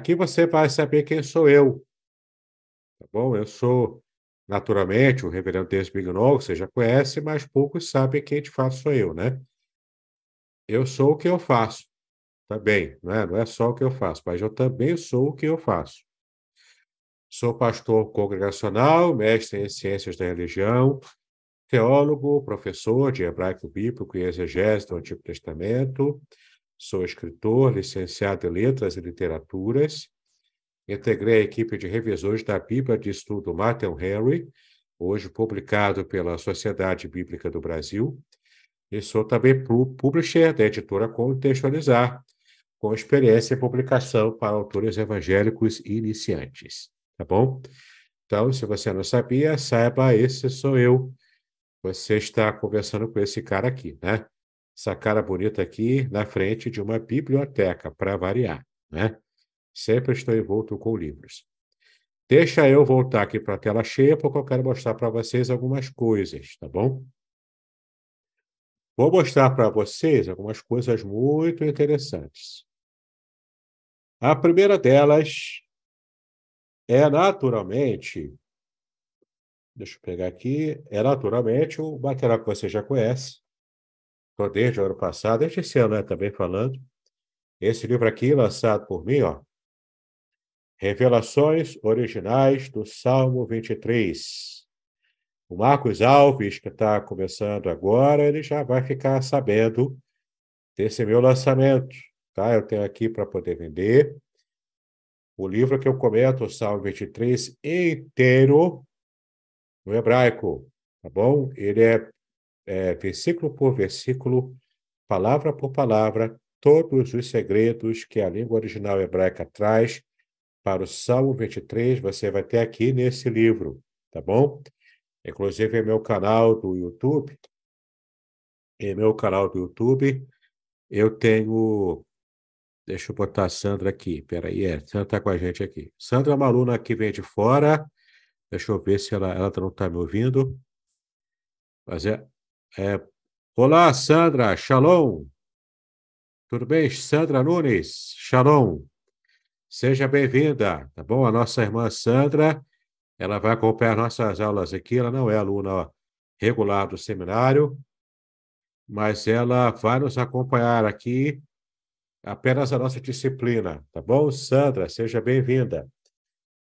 Aqui você vai saber quem sou eu. Tá bom? Eu sou, naturalmente, o reverendo Terence Bignol, que você já conhece, mas poucos sabem quem de fato sou eu, né? Eu sou o que eu faço. tá né? não é só o que eu faço, mas eu também sou o que eu faço. Sou pastor congregacional, mestre em ciências da religião, teólogo, professor de hebraico bíblico e exegese do Antigo Testamento, Sou escritor, licenciado em Letras e Literaturas. Integrei a equipe de revisores da Bíblia de Estudo Martin Henry, hoje publicado pela Sociedade Bíblica do Brasil. E sou também publisher da editora Contextualizar, com experiência em publicação para autores evangélicos iniciantes. Tá bom? Então, se você não sabia, saiba, esse sou eu. Você está conversando com esse cara aqui, né? essa cara bonita aqui na frente de uma biblioteca, para variar, né? Sempre estou envolto com livros. Deixa eu voltar aqui para a tela cheia, porque eu quero mostrar para vocês algumas coisas, tá bom? Vou mostrar para vocês algumas coisas muito interessantes. A primeira delas é, naturalmente, deixa eu pegar aqui, é naturalmente o material que você já conhece, desde o ano passado, desde esse ano né, também falando. Esse livro aqui, lançado por mim, ó, Revelações Originais do Salmo 23. O Marcos Alves, que está começando agora, ele já vai ficar sabendo desse meu lançamento. Tá? Eu tenho aqui para poder vender. O livro que eu comento, o Salmo 23, inteiro no hebraico, tá bom? Ele é é, versículo por versículo, palavra por palavra, todos os segredos que a língua original hebraica traz para o Salmo 23, você vai ter aqui nesse livro, tá bom? Inclusive, em é meu canal do YouTube. Em é meu canal do YouTube, eu tenho. Deixa eu botar a Sandra aqui. Peraí, é, Sandra está com a gente aqui. Sandra é uma aluna que vem de fora. Deixa eu ver se ela, ela não está me ouvindo. Mas é, é, Olá, Sandra, shalom. Tudo bem? Sandra Nunes, shalom. Seja bem-vinda, tá bom? A nossa irmã Sandra, ela vai acompanhar nossas aulas aqui. Ela não é aluna regular do seminário, mas ela vai nos acompanhar aqui apenas a nossa disciplina, tá bom? Sandra, seja bem-vinda.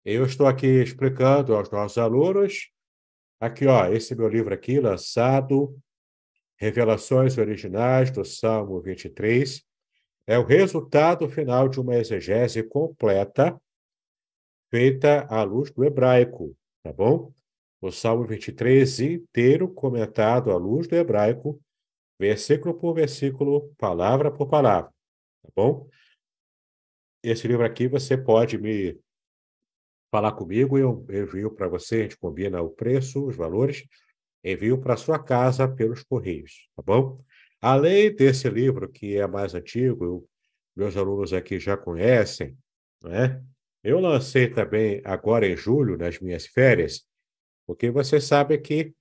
Eu estou aqui explicando aos nossos alunos. Aqui, ó, esse meu livro aqui, lançado Revelações originais do Salmo 23 é o resultado final de uma exegese completa feita à luz do hebraico, tá bom? O Salmo 23 inteiro comentado à luz do hebraico, versículo por versículo, palavra por palavra, tá bom? Esse livro aqui você pode me falar comigo, eu envio para você, a gente combina o preço, os valores envio para sua casa pelos correios, tá bom? Além desse livro, que é mais antigo, eu, meus alunos aqui já conhecem, né? Eu lancei também agora em julho, nas minhas férias, porque você sabe que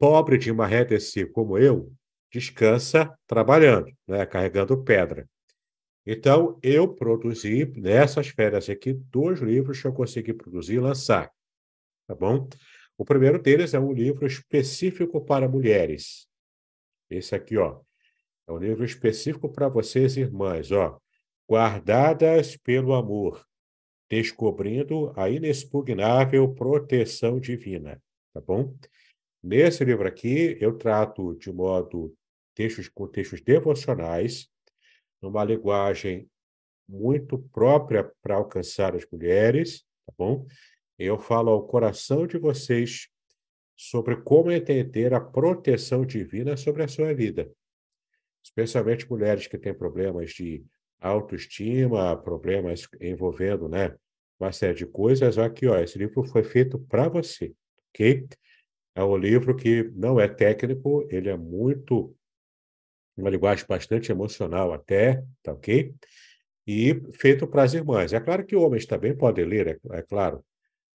pobre de maré desse assim como eu descansa trabalhando, né? carregando pedra. Então, eu produzi nessas férias aqui dois livros que eu consegui produzir e lançar. Tá bom? O primeiro deles é um livro específico para mulheres. Esse aqui, ó. É um livro específico para vocês, irmãs, ó. Guardadas pelo amor, descobrindo a inexpugnável proteção divina, tá bom? Nesse livro aqui, eu trato de modo textos com textos devocionais, numa linguagem muito própria para alcançar as mulheres, tá bom? eu falo ao coração de vocês sobre como entender é a proteção divina sobre a sua vida. Especialmente mulheres que têm problemas de autoestima, problemas envolvendo, né, uma série de coisas. Aqui, ó, esse livro foi feito para você, ok? É um livro que não é técnico, ele é muito uma linguagem bastante emocional até, tá ok? E feito para as irmãs. É claro que homens também podem ler, é, é claro,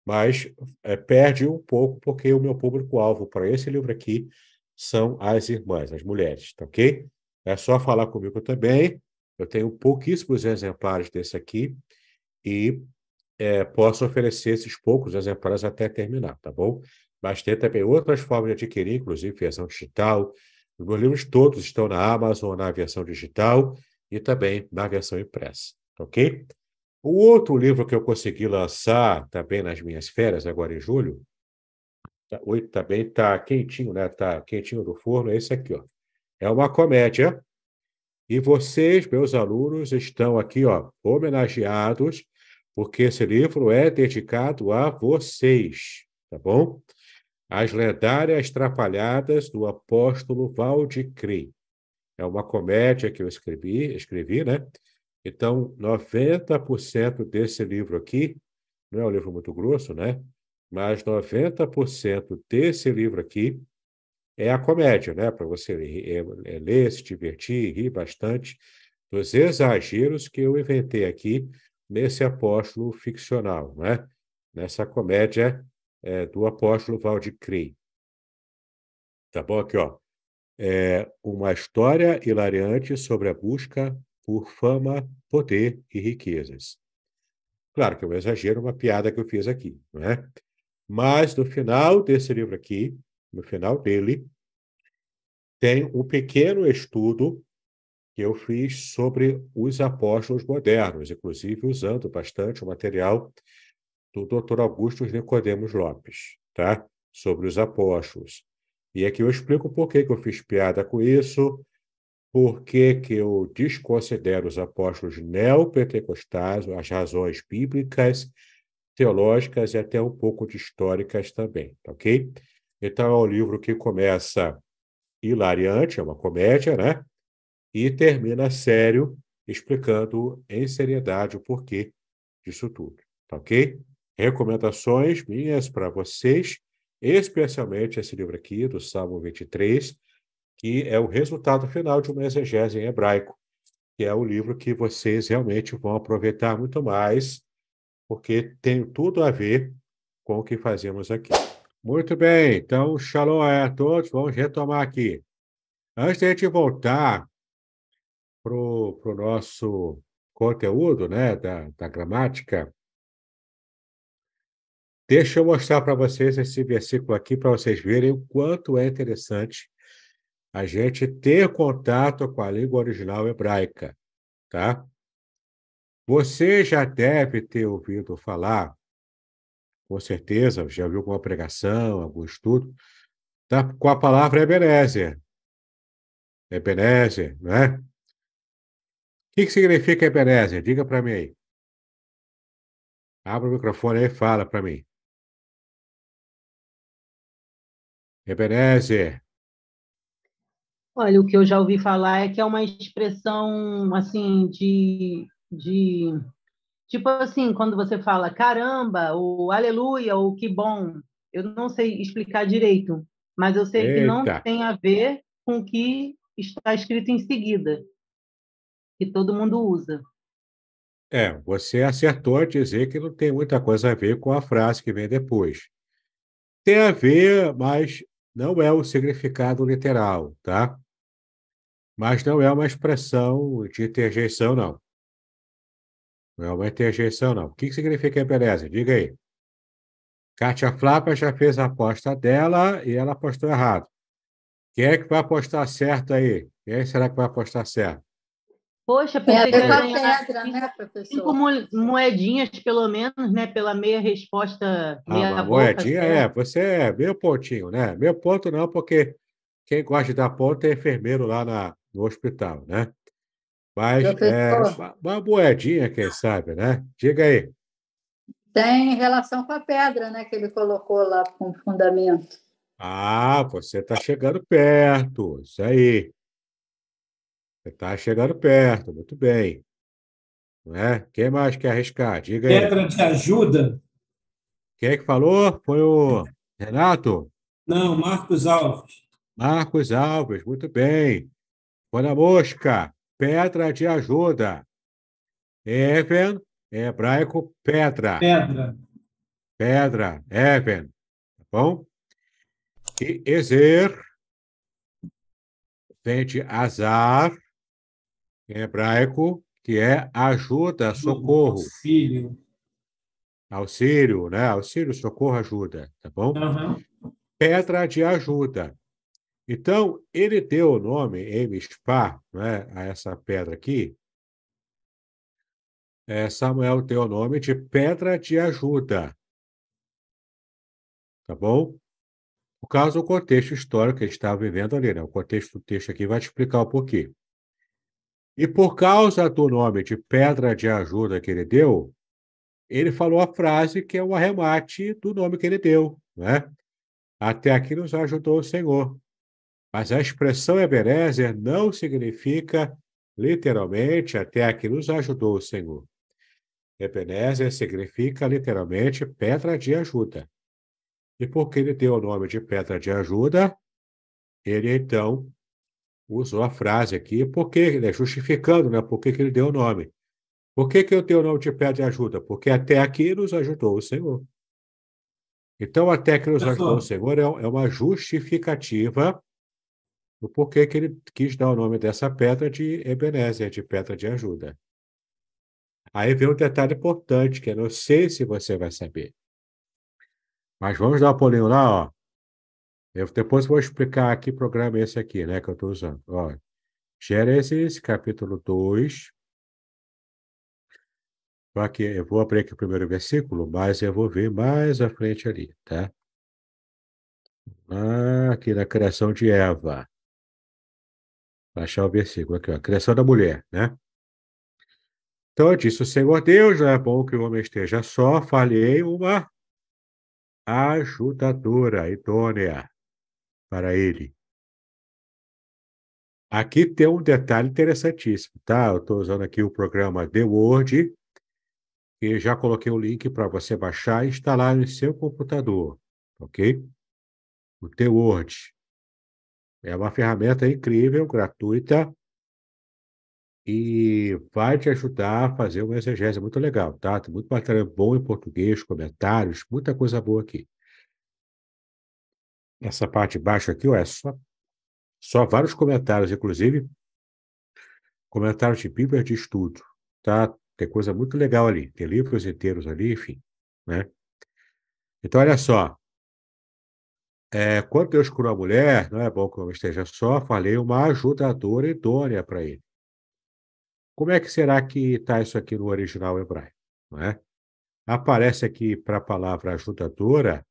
mas é, perde um pouco porque o meu público-alvo para esse livro aqui são as irmãs, as mulheres, tá ok? É só falar comigo também. Eu tenho pouquíssimos exemplares desse aqui e é, posso oferecer esses poucos exemplares até terminar, tá bom? Mas tem também outras formas de adquirir, inclusive versão digital. Os meus livros todos estão na Amazon, na versão digital e também na versão impressa, tá ok? O outro livro que eu consegui lançar também nas minhas férias, agora em julho, tá também está quentinho, né? Está quentinho do forno, é esse aqui, ó. É uma comédia. E vocês, meus alunos, estão aqui, ó, homenageados, porque esse livro é dedicado a vocês, tá bom? As lendárias trapalhadas do apóstolo Valdecrim. É uma comédia que eu escrevi, escrevi, né? Então, 90% desse livro aqui, não é um livro muito grosso, né? Mas 90% desse livro aqui é a comédia, né? Para você é, é, ler, se divertir, rir bastante dos exageros que eu inventei aqui nesse apóstolo ficcional, né? Nessa comédia é, do apóstolo Valdecrim. Tá bom? Aqui, ó. É uma história hilariante sobre a busca por fama, poder e riquezas. Claro que é um exagero, uma piada que eu fiz aqui, não é? Mas no final desse livro aqui, no final dele, tem um pequeno estudo que eu fiz sobre os apóstolos modernos, inclusive usando bastante o material do Dr. Augusto Nicodemos Lopes, tá? Sobre os apóstolos. E aqui eu explico por que, que eu fiz piada com isso, por que, que eu desconsidero os apóstolos neopentecostais, as razões bíblicas, teológicas e até um pouco de históricas também, tá ok? Então, é um livro que começa hilariante, é uma comédia, né? E termina sério, explicando em seriedade o porquê disso tudo, tá ok? Recomendações minhas para vocês, especialmente esse livro aqui, do Salmo 23, que é o resultado final de uma exegese em hebraico, que é o livro que vocês realmente vão aproveitar muito mais, porque tem tudo a ver com o que fazemos aqui. Muito bem, então shalom a todos, vamos retomar aqui. Antes de a gente voltar para o nosso conteúdo né, da, da gramática, deixa eu mostrar para vocês esse versículo aqui, para vocês verem o quanto é interessante a gente ter contato com a língua original hebraica, tá? Você já deve ter ouvido falar, com certeza, já viu alguma pregação, algum estudo, tá? com a palavra Ebenezer. Ebenezer, né? O que, que significa Ebenezer? Diga para mim aí. Abra o microfone aí e fala para mim. Ebenezer. Olha, o que eu já ouvi falar é que é uma expressão assim de, de tipo assim, quando você fala caramba, ou aleluia, ou que bom. Eu não sei explicar direito, mas eu sei Eita. que não tem a ver com o que está escrito em seguida, que todo mundo usa. É, você acertou a dizer que não tem muita coisa a ver com a frase que vem depois. Tem a ver, mas não é o significado literal, tá? mas não é uma expressão de interjeição, não. Não é uma interjeição, não. O que, que significa beleza? Diga aí. Kátia Flapa já fez a aposta dela e ela apostou errado. Quem é que vai apostar certo aí? Quem é será que vai apostar certo? Poxa, pensei é, que é pedra, né, professor? Cinco moedinhas, pelo menos, né? Pela meia resposta. Ah, meia ah, moedinha é, você é meio pontinho, né? Meio ponto não, porque quem gosta de dar ponto é enfermeiro lá na, no hospital, né? Mas é, uma moedinha, quem sabe, né? Diga aí. Tem relação com a pedra, né, que ele colocou lá com o fundamento. Ah, você está chegando perto, isso aí. Você está chegando perto, muito bem. Né? Quem mais quer arriscar? Diga aí. Pedra de ajuda. Quem é que falou? Foi o Renato? Não, Marcos Alves. Marcos Alves, muito bem. Olha a mosca. Petra te ajuda. Even é hebraico pedra. Pedra. Pedra, Even. Tá bom? E Ezer vem de azar, em hebraico, que é ajuda, socorro. Auxílio. Auxílio, né? Auxílio, socorro, ajuda, tá bom? Uhum. Pedra de ajuda. Então, ele deu o nome em né, a essa pedra aqui. É, Samuel deu o nome de Pedra de Ajuda. Tá bom? O caso, o contexto histórico que ele estava vivendo ali, né? O contexto do texto aqui vai te explicar o porquê. E por causa do nome de Pedra de Ajuda que ele deu, ele falou a frase que é o arremate do nome que ele deu, né? Até aqui nos ajudou o Senhor. Mas a expressão Ebenezer não significa literalmente até aqui nos ajudou o Senhor. Ebenezer significa literalmente pedra de ajuda. E porque ele deu o nome de pedra de ajuda, ele então usou a frase aqui, porque, né, justificando né, por que ele deu o nome. Por que, que eu tenho o nome de pedra de ajuda? Porque até aqui nos ajudou o Senhor. Então, até que nos ajudou o Senhor é, é uma justificativa o porquê que ele quis dar o nome dessa pedra de Ebenezer, de pedra de ajuda. Aí vem um detalhe importante que eu não sei se você vai saber. Mas vamos dar um pulinho lá, ó. Eu depois vou explicar aqui programa é esse aqui, né, que eu estou usando. Ó, Gênesis, capítulo 2. Aqui, eu vou abrir aqui o primeiro versículo, mas eu vou ver mais à frente ali, tá? aqui na criação de Eva achar o versículo aqui, ó, a criação da mulher, né? Então, eu disse o Senhor Deus, não é bom que o homem esteja só, falhei uma ajudadora idônea para ele. Aqui tem um detalhe interessantíssimo, tá? Eu estou usando aqui o programa The Word, e já coloquei o link para você baixar e instalar no seu computador, ok? O The Word. É uma ferramenta incrível, gratuita, e vai te ajudar a fazer uma exegese muito legal, tá? Tem muito material bom em português, comentários, muita coisa boa aqui. Essa parte de baixo aqui, ó, é só, só vários comentários, inclusive comentários de Bíblia de estudo, tá? Tem coisa muito legal ali, tem livros inteiros ali, enfim, né? Então, olha só, é, quando Deus curou a mulher, não é bom que ela esteja só, falei uma ajudadora idônea para ele. Como é que será que está isso aqui no original hebraico? Não é? Aparece aqui para a palavra ajudadora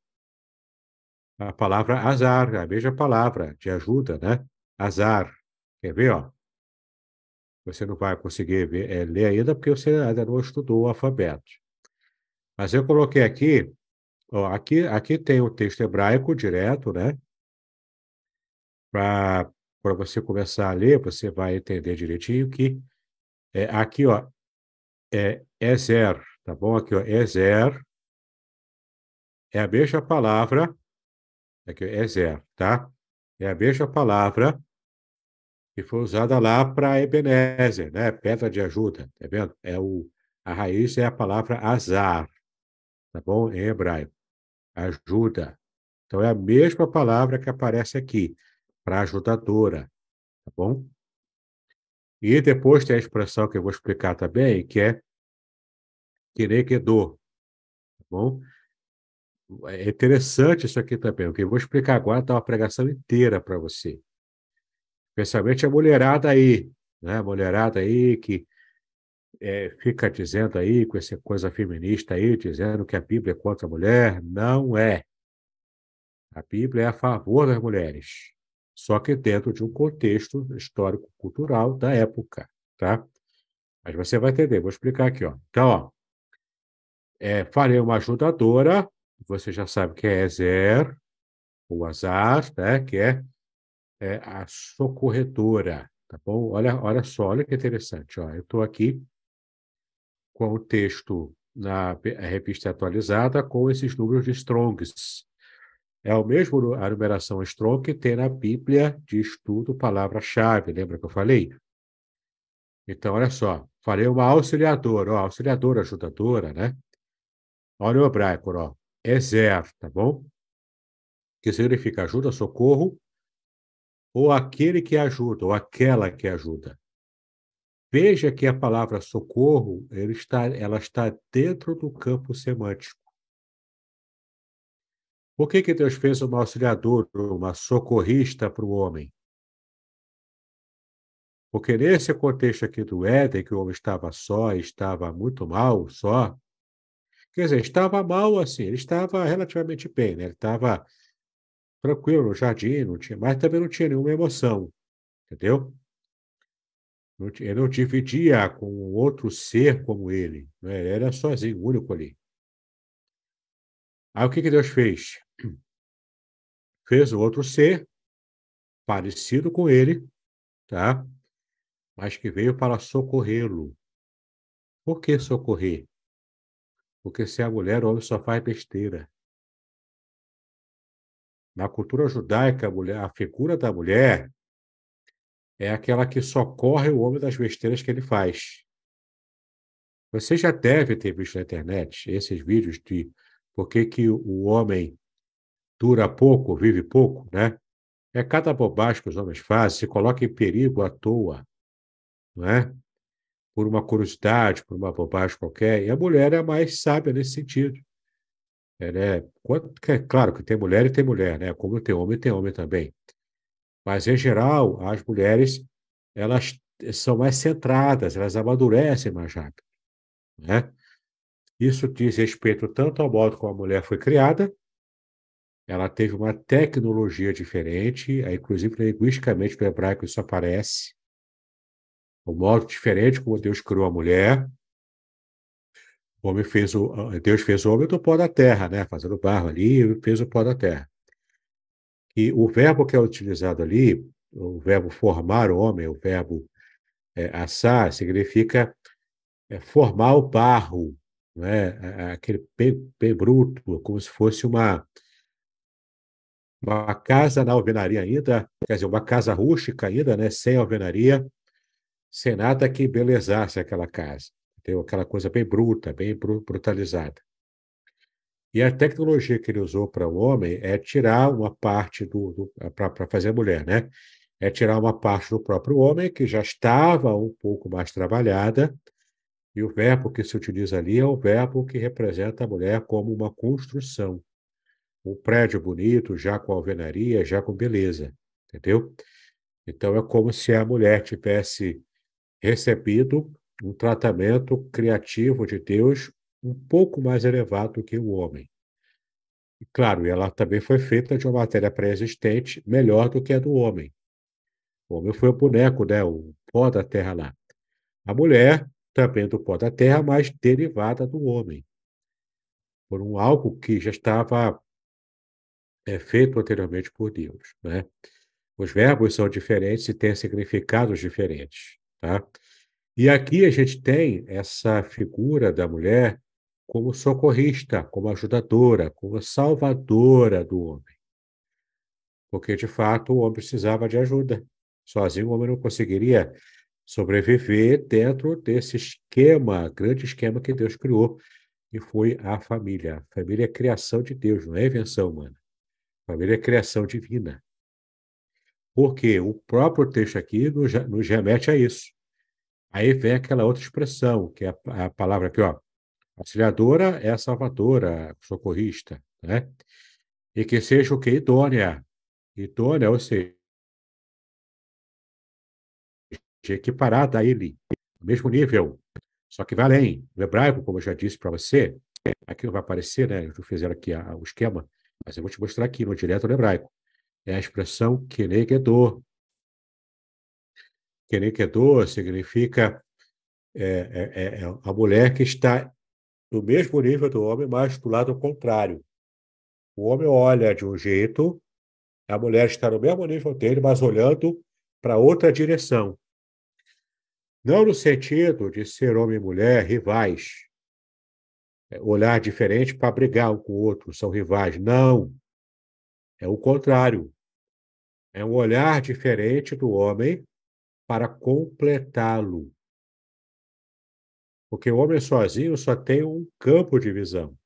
a palavra azar, a mesma palavra de ajuda, né? Azar. Quer ver, ó? Você não vai conseguir ver, é, ler ainda porque você ainda não estudou o alfabeto. Mas eu coloquei aqui Ó, Aqui, aqui tem o texto hebraico direto, né? Para você começar a ler, você vai entender direitinho que é, aqui, ó, é Ezer, tá bom? Aqui, ó, Ezer é a mesma palavra, aqui, Ezer, tá? É a mesma palavra que foi usada lá para Ebenezer, né? Pedra de ajuda, tá vendo? É o, a raiz é a palavra azar, tá bom? Em hebraico ajuda. Então, é a mesma palavra que aparece aqui, para ajudadora, tá bom? E depois tem a expressão que eu vou explicar também, que é quereguedor, tá bom? É interessante isso aqui também, O que eu vou explicar agora, dá tá uma pregação inteira para você. Especialmente a mulherada aí, né? A mulherada aí que é, fica dizendo aí, com essa coisa feminista aí, dizendo que a Bíblia é contra a mulher. Não é. A Bíblia é a favor das mulheres, só que dentro de um contexto histórico-cultural da época, tá? Mas você vai entender, vou explicar aqui, ó. Então, ó, é, farei uma ajudadora, você já sabe que é Ezer, ou Azar, né? Que é, é a socorredora, tá bom? Olha, olha só, olha que interessante, ó. Eu estou aqui com o texto na revista atualizada com esses números de Strongs. É o mesmo a numeração Strong que tem na Bíblia de estudo palavra-chave, lembra que eu falei? Então, olha só, falei uma auxiliadora, ó, auxiliadora, ajudadora, né? Olha o hebraico, ó, Ezer, tá bom? Que significa ajuda, socorro, ou aquele que ajuda, ou aquela que ajuda. Veja que a palavra socorro ela está, ela está dentro do campo semântico. Por que, que Deus fez uma auxiliador, uma socorrista para o homem? Porque nesse contexto aqui do Éden, que o homem estava só, estava muito mal só, quer dizer, estava mal assim, ele estava relativamente bem, né? ele estava tranquilo no jardim, não tinha, mas também não tinha nenhuma emoção, entendeu? Não, eu não tive dia com outro ser como ele. Né? Ele era sozinho, único ali. Aí o que, que Deus fez? Fez outro ser parecido com ele, tá? mas que veio para socorrê-lo. Por que socorrer? Porque se a mulher, o homem só faz besteira. Na cultura judaica, a, mulher, a figura da mulher é aquela que socorre o homem das besteiras que ele faz. Você já deve ter visto na internet esses vídeos de por que, que o homem dura pouco, vive pouco, né? É cada bobagem que os homens fazem, se coloca em perigo à toa, não é? Por uma curiosidade, por uma bobagem qualquer. E a mulher é a mais sábia nesse sentido. É, né? Ela é, claro que tem mulher e tem mulher, né? Como tem homem, tem homem também. Mas, em geral, as mulheres elas são mais centradas, elas amadurecem mais rápido. Né? Isso diz respeito tanto ao modo como a mulher foi criada, ela teve uma tecnologia diferente, é, inclusive linguisticamente no hebraico isso aparece, o modo diferente como Deus criou a mulher. O homem fez o, Deus fez o homem do pó da terra, né? fazendo barro ali, fez o pó da terra. E o verbo que é utilizado ali, o verbo formar o homem, o verbo é, assar, significa é, formar o barro, né? aquele pé, pé bruto, como se fosse uma, uma casa na alvenaria ainda, quer dizer, uma casa rústica ainda, né? sem alvenaria, sem nada que belezasse aquela casa. Entendeu? Aquela coisa bem bruta, bem brutalizada. E a tecnologia que ele usou para o homem é tirar uma parte do. do para fazer a mulher, né? É tirar uma parte do próprio homem, que já estava um pouco mais trabalhada, e o verbo que se utiliza ali é o verbo que representa a mulher como uma construção. Um prédio bonito, já com alvenaria, já com beleza, entendeu? Então é como se a mulher tivesse recebido um tratamento criativo de Deus um pouco mais elevado que o homem. E, claro, ela também foi feita de uma matéria pré-existente melhor do que a do homem. O homem foi o boneco, né, o pó da terra lá. A mulher também do pó da terra, mas derivada do homem. Por um algo que já estava é, feito anteriormente por Deus. Né? Os verbos são diferentes e têm significados diferentes. Tá? E aqui a gente tem essa figura da mulher como socorrista, como ajudadora, como salvadora do homem. Porque, de fato, o homem precisava de ajuda. Sozinho o homem não conseguiria sobreviver dentro desse esquema, grande esquema que Deus criou, e foi a família. A família é criação de Deus, não é invenção humana. A família é criação divina. Porque o próprio texto aqui nos, nos remete a isso. Aí vem aquela outra expressão, que é a, a palavra aqui, ó, Auxiliadora é a salvadora, socorrista, né? E que seja o que? Idônea. Idônea, ou seja, equiparada a ele, no mesmo nível, só que vai além. No hebraico, como eu já disse para você, aqui não vai aparecer, né? Eu fizeram aqui a, o esquema, mas eu vou te mostrar aqui no direto no hebraico. É a expressão kenegedor. Kenegedor significa é, é, é, é a mulher que está do mesmo nível do homem, mas do lado contrário. O homem olha de um jeito, a mulher está no mesmo nível dele, mas olhando para outra direção. Não no sentido de ser homem e mulher rivais, é, olhar diferente para brigar um com o outro, são rivais. Não. É o contrário. É um olhar diferente do homem para completá-lo. Porque o homem sozinho só tem um campo de visão.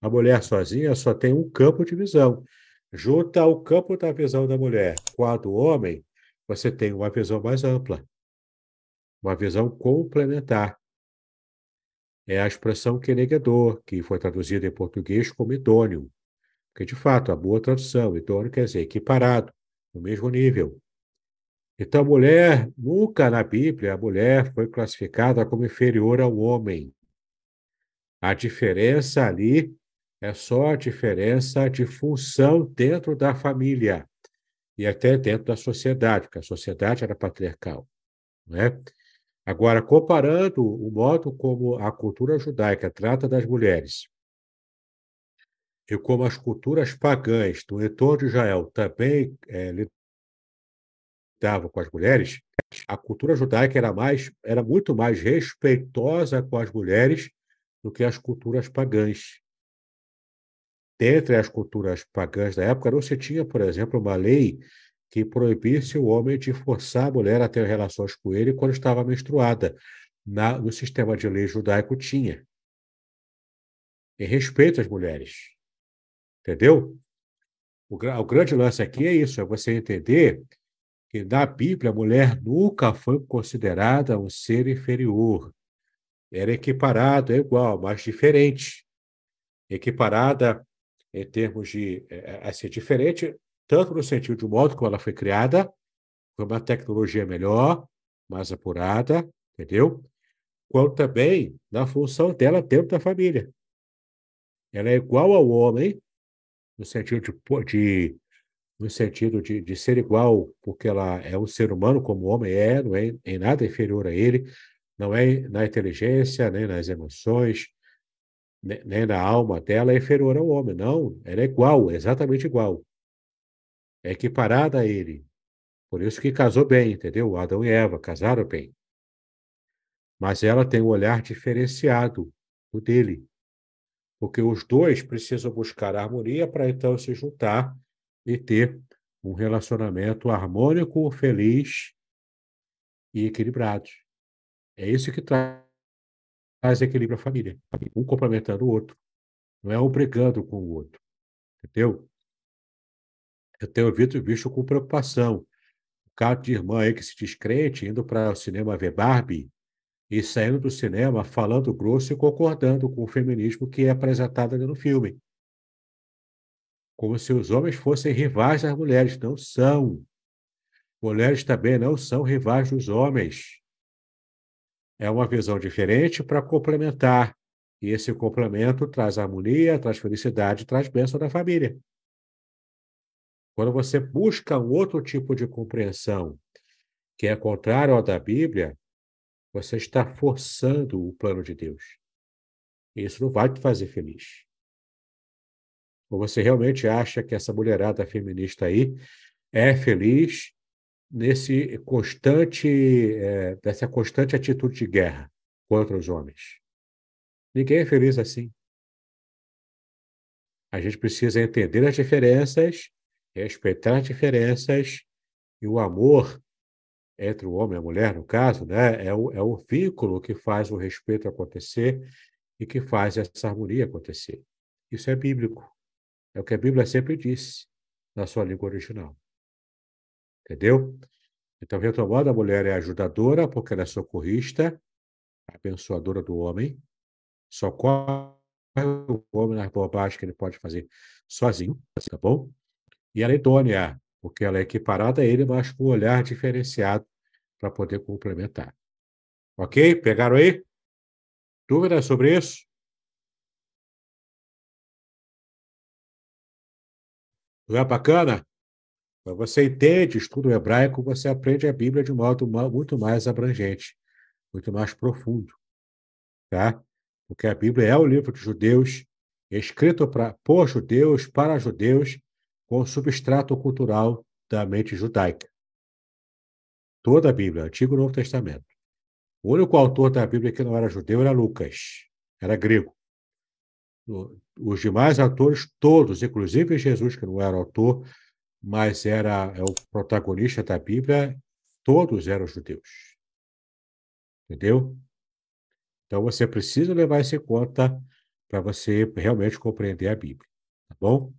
A mulher sozinha só tem um campo de visão. Junta o campo da visão da mulher com a do homem, você tem uma visão mais ampla, uma visão complementar. É a expressão quenegador, é que foi traduzida em português como idôneo, porque de fato a boa tradução, idôneo quer dizer equiparado, no mesmo nível, então, a mulher, nunca na Bíblia, a mulher foi classificada como inferior ao homem. A diferença ali é só a diferença de função dentro da família e até dentro da sociedade, porque a sociedade era patriarcal. Né? Agora, comparando o modo como a cultura judaica trata das mulheres e como as culturas pagãs do entorno de Israel também é, estava com as mulheres, a cultura judaica era mais era muito mais respeitosa com as mulheres do que as culturas pagãs. Dentre as culturas pagãs da época, não se tinha, por exemplo, uma lei que proibisse o homem de forçar a mulher a ter relações com ele quando estava menstruada. Na, no sistema de lei judaico tinha. E respeito às mulheres. Entendeu? O, o grande lance aqui é isso, é você entender que na Bíblia a mulher nunca foi considerada um ser inferior. Era equiparada, é igual, mas diferente. Equiparada em termos de é, é diferente, tanto no sentido de modo como ela foi criada, foi uma tecnologia melhor, mais apurada, entendeu? Quanto também na função dela dentro da família. Ela é igual ao homem, no sentido de, de no sentido de, de ser igual, porque ela é um ser humano como o homem é, não é em nada inferior a ele, não é na inteligência, nem nas emoções, nem na alma dela é inferior ao homem, não, ela é igual, exatamente igual. É equiparada a ele. Por isso que casou bem, entendeu? Adão e Eva casaram bem. Mas ela tem um olhar diferenciado do dele, porque os dois precisam buscar a harmonia para então se juntar e ter um relacionamento harmônico, feliz e equilibrado. É isso que traz equilíbrio à família, um complementando o outro, não é um brigando com o outro, entendeu? Eu tenho visto, visto com preocupação o caso de irmã aí que se descrente indo para o cinema ver Barbie e saindo do cinema falando grosso e concordando com o feminismo que é apresentado ali no filme como se os homens fossem rivais das mulheres. Não são. Mulheres também não são rivais dos homens. É uma visão diferente para complementar. E esse complemento traz harmonia, traz felicidade, traz bênção da família. Quando você busca um outro tipo de compreensão, que é contrário ao da Bíblia, você está forçando o plano de Deus. Isso não vai te fazer feliz. Ou você realmente acha que essa mulherada feminista aí é feliz nesse constante, é, dessa constante atitude de guerra contra os homens? Ninguém é feliz assim. A gente precisa entender as diferenças, respeitar as diferenças e o amor entre o homem e a mulher, no caso, né, é o, é o vínculo que faz o respeito acontecer e que faz essa harmonia acontecer. Isso é bíblico. É o que a Bíblia sempre disse na sua língua original. Entendeu? Então, retomando, a mulher é ajudadora, porque ela é socorrista, abençoadora do homem, socorre o homem nas bobagens que ele pode fazer sozinho, tá bom? E ela é idônea, porque ela é equiparada a ele, mas com um olhar diferenciado para poder complementar. Ok? Pegaram aí? Dúvidas sobre isso? Não é bacana? Quando você entende estudo hebraico, você aprende a Bíblia de um modo muito mais abrangente, muito mais profundo. Tá? Porque a Bíblia é o livro de judeus, é escrito pra, por judeus, para judeus, com substrato cultural da mente judaica. Toda a Bíblia, Antigo e Novo Testamento. O único autor da Bíblia que não era judeu era Lucas, era grego os demais atores, todos, inclusive Jesus, que não era autor, mas era é o protagonista da Bíblia, todos eram judeus. Entendeu? Então você precisa levar isso em conta para você realmente compreender a Bíblia, tá bom?